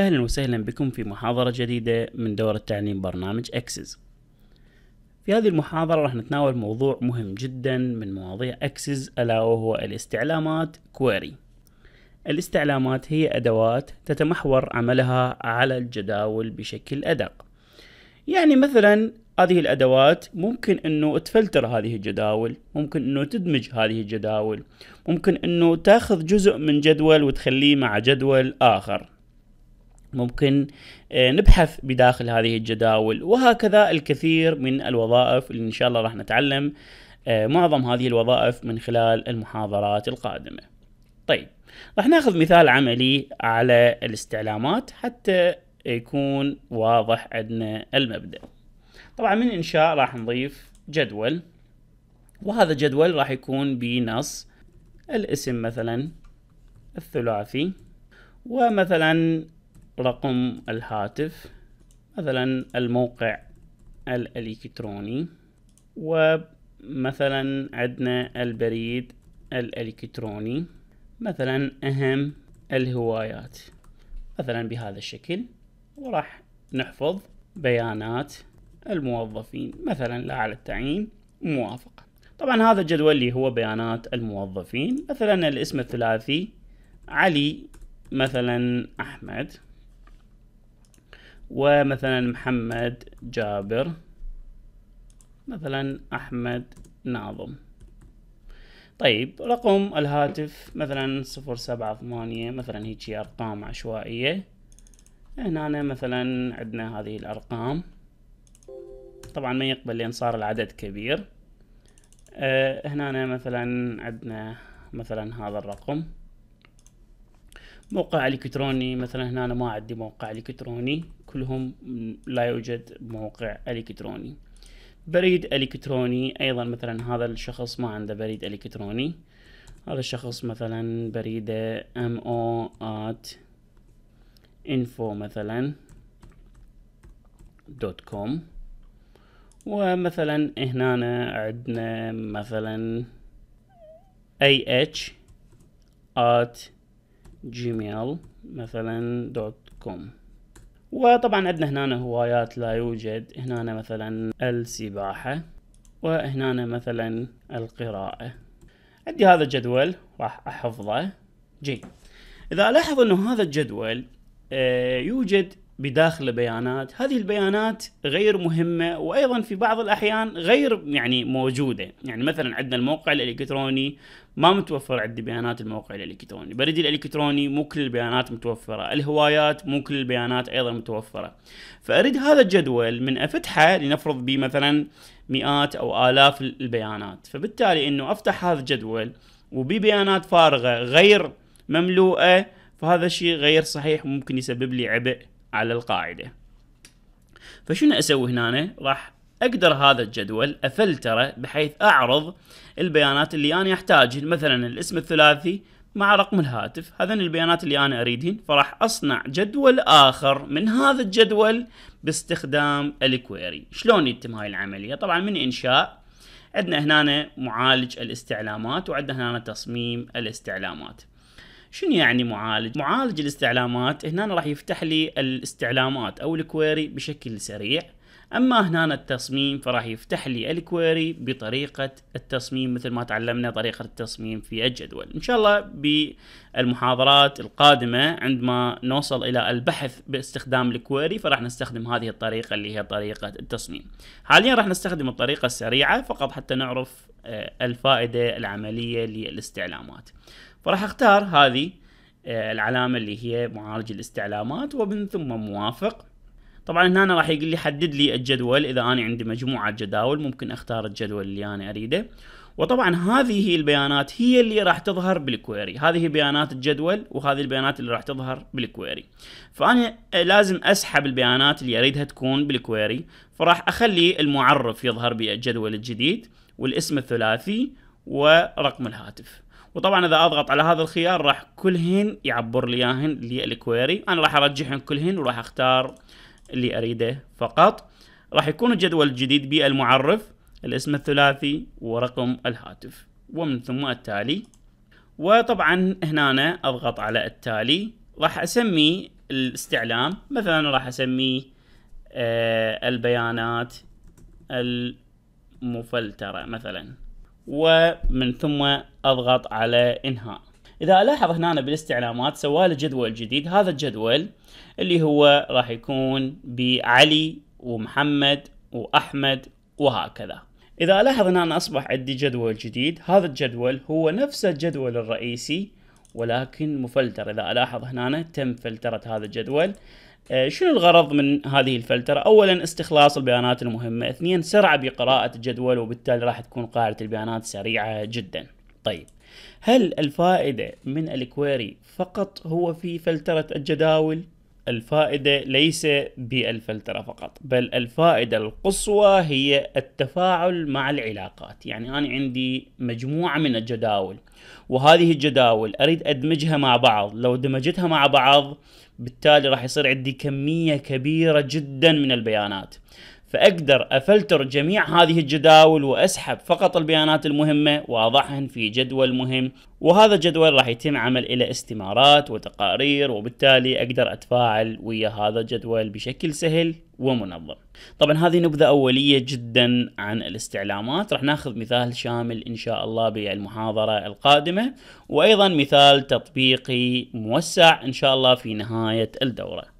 أهلا وسهلا بكم في محاضرة جديدة من دورة تعليم برنامج أكسس في هذه المحاضرة راح نتناول موضوع مهم جدا من مواضيع أكسس ألا وهو الاستعلامات كويري الاستعلامات هي أدوات تتمحور عملها على الجداول بشكل أدق يعني مثلا هذه الأدوات ممكن أنه تفلتر هذه الجداول ممكن أنه تدمج هذه الجداول ممكن أنه تاخذ جزء من جدول وتخليه مع جدول آخر ممكن آه، نبحث بداخل هذه الجداول وهكذا الكثير من الوظائف اللي ان شاء الله راح نتعلم آه، معظم هذه الوظائف من خلال المحاضرات القادمة طيب راح ناخذ مثال عملي على الاستعلامات حتى يكون واضح عندنا المبدأ طبعا من انشاء راح نضيف جدول وهذا الجدول راح يكون بنص الاسم مثلا الثلاثي ومثلا رقم الهاتف مثلا الموقع الإلكتروني ومثلا عندنا البريد الإلكتروني مثلا أهم الهوايات مثلا بهذا الشكل وراح نحفظ بيانات الموظفين مثلا لا على التعيين موافقة طبعا هذا الجدول اللي هو بيانات الموظفين مثلا الاسم الثلاثي علي مثلا أحمد ومثلا محمد جابر مثلا أحمد ناظم طيب رقم الهاتف مثلا صفر سبعة ثمانية مثلا هيجي أرقام عشوائية هنا مثلا عندنا هذه الأرقام طبعا ما يقبل لأن صار العدد كبير أه هنا مثلا عندنا مثلا هذا الرقم موقع الكتروني مثلا هنا ما عندي موقع الكتروني كلهم لا يوجد موقع الكتروني بريد الكتروني ايضا مثلا هذا الشخص ما عنده بريد الكتروني هذا الشخص مثلا بريده ام او at info مثلا دوت كوم ومثلا هنا عندنا مثلا ah at gmail مثلا دوت كوم وطبعا عندنا هنا هوايات لا يوجد هنا مثلا السباحة وهنا مثلا القراءة عندي هذا الجدول راح احفظه جيد اذا الاحظ انه هذا الجدول آه، يوجد بداخل بيانات هذه البيانات غير مهمة وأيضا في بعض الأحيان غير يعني موجودة يعني مثلا عندنا الموقع الإلكتروني ما متوفر عندي بيانات الموقع الإلكتروني بريدي الإلكتروني مو كل البيانات متوفرة الهوايات مو كل البيانات أيضا متوفرة فأريد هذا الجدول من أفتحه لنفرض به مثلا مئات أو آلاف البيانات فبالتالي أنه أفتح هذا الجدول وببيانات فارغة غير مملوءة فهذا الشيء غير صحيح ممكن يسبب لي عبء على القاعدة فشنو اسوي هنا راح اقدر هذا الجدول افلتره بحيث اعرض البيانات اللي انا احتاجها مثلا الاسم الثلاثي مع رقم الهاتف هذين البيانات اللي انا اريدهن فراح اصنع جدول اخر من هذا الجدول باستخدام الكويري شلون يتم هاي العمليه طبعا من انشاء عندنا هنا معالج الاستعلامات وعندنا هنا تصميم الاستعلامات شنو يعني معالج معالج الاستعلامات هنا راح يفتح لي الاستعلامات او الكويري بشكل سريع اما هنا التصميم فراح يفتح لي الكويري بطريقه التصميم مثل ما تعلمنا طريقه التصميم في الجدول ان شاء الله بالمحاضرات القادمه عندما نوصل الى البحث باستخدام الكويري فراح نستخدم هذه الطريقه اللي هي طريقه التصميم حاليا راح نستخدم الطريقه السريعه فقط حتى نعرف آه، الفائده العمليه للاستعلامات فراح اختار هذه آه، العلامه اللي هي معالج الاستعلامات ومن ثم موافق طبعا هنا أنا راح يقول لي حدد لي الجدول اذا انا عندي مجموعه جداول ممكن اختار الجدول اللي انا اريده وطبعا هذه البيانات هي اللي راح تظهر بالكويري هذه بيانات الجدول وهذه البيانات اللي راح تظهر بالكويري فانا آه، لازم اسحب البيانات اللي اريدها تكون بالكويري فراح اخلي المعرف يظهر بالجدول الجديد والاسم الثلاثي ورقم الهاتف وطبعا اذا اضغط على هذا الخيار راح كلهن يعبر لي اياهن للكويري انا راح ارجعهن كلهن وراح اختار اللي اريده فقط راح يكون الجدول الجديد بالمعرف الاسم الثلاثي ورقم الهاتف ومن ثم التالي وطبعا هنا أنا اضغط على التالي راح اسمي الاستعلام مثلا راح اسميه آه البيانات المفلترة مثلا ومن ثم اضغط على انهاء اذا الاحظ هنا بالاستعلامات سوى جدول جديد هذا الجدول اللي هو راح يكون بعلي ومحمد واحمد وهكذا اذا الاحظ هنا انا اصبح عندي جدول جديد هذا الجدول هو نفس الجدول الرئيسي ولكن مفلتر اذا الاحظ هنا تم فلترة هذا الجدول آه، شنو الغرض من هذه الفلترة؟ أولا استخلاص البيانات المهمة، اثنين سرعة بقراءة الجدول وبالتالي راح تكون قاعدة البيانات سريعة جدا. طيب هل الفائدة من الكويري فقط هو في فلترة الجداول؟ الفائدة ليس بالفلترة فقط بل الفائدة القصوى هي التفاعل مع العلاقات يعني أنا عندي مجموعة من الجداول وهذه الجداول أريد أدمجها مع بعض لو دمجتها مع بعض بالتالي راح يصير عندي كمية كبيرة جدا من البيانات فأقدر أفلتر جميع هذه الجداول وأسحب فقط البيانات المهمة وأضعهن في جدول مهم وهذا الجدول راح يتم عمل إلى استمارات وتقارير وبالتالي أقدر أتفاعل ويا هذا الجدول بشكل سهل ومنظم طبعا هذه نبذة أولية جدا عن الاستعلامات راح ناخذ مثال شامل إن شاء الله بالمحاضرة القادمة وأيضا مثال تطبيقي موسع إن شاء الله في نهاية الدورة